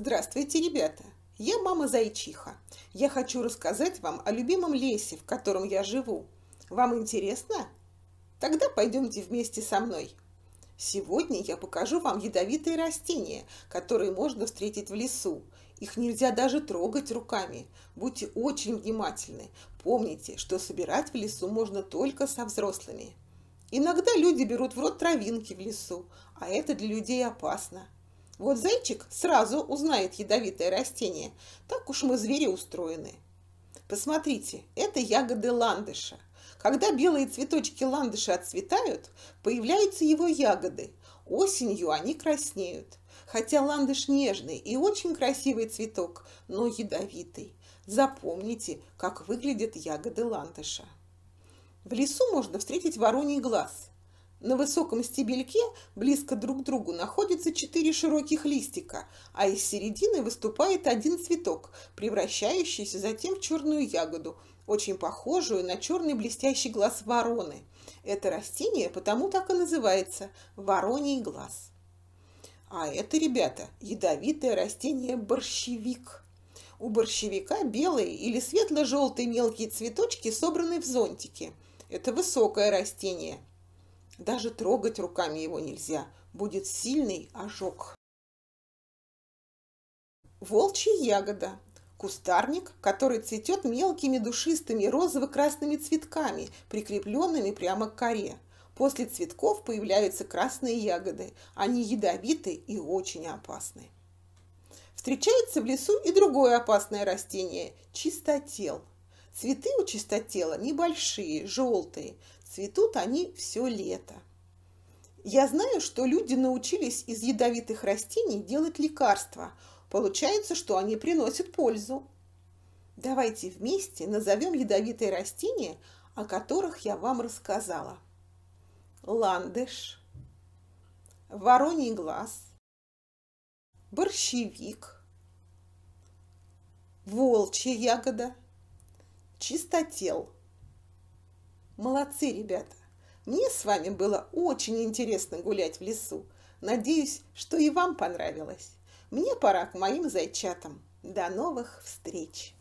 Здравствуйте, ребята! Я мама Зайчиха. Я хочу рассказать вам о любимом лесе, в котором я живу. Вам интересно? Тогда пойдемте вместе со мной. Сегодня я покажу вам ядовитые растения, которые можно встретить в лесу. Их нельзя даже трогать руками. Будьте очень внимательны. Помните, что собирать в лесу можно только со взрослыми. Иногда люди берут в рот травинки в лесу, а это для людей опасно. Вот зайчик сразу узнает ядовитое растение. Так уж мы звери устроены. Посмотрите, это ягоды ландыша. Когда белые цветочки ландыша отцветают, появляются его ягоды. Осенью они краснеют. Хотя ландыш нежный и очень красивый цветок, но ядовитый. Запомните, как выглядят ягоды ландыша. В лесу можно встретить вороний глаз. На высоком стебельке близко друг к другу находятся четыре широких листика, а из середины выступает один цветок, превращающийся затем в черную ягоду, очень похожую на черный блестящий глаз вороны. Это растение потому так и называется – вороний глаз. А это, ребята, ядовитое растение борщевик. У борщевика белые или светло-желтые мелкие цветочки собраны в зонтики. Это высокое растение – даже трогать руками его нельзя, будет сильный ожог. Волчья ягода – кустарник, который цветет мелкими душистыми розово-красными цветками, прикрепленными прямо к коре. После цветков появляются красные ягоды. Они ядовиты и очень опасны. Встречается в лесу и другое опасное растение – чистотел – Цветы у чистотела небольшие, желтые. Цветут они все лето. Я знаю, что люди научились из ядовитых растений делать лекарства. Получается, что они приносят пользу. Давайте вместе назовем ядовитые растения, о которых я вам рассказала. Ландыш, вороний глаз, борщевик, волчья ягода – чистотел. Молодцы, ребята! Мне с вами было очень интересно гулять в лесу. Надеюсь, что и вам понравилось. Мне пора к моим зайчатам. До новых встреч!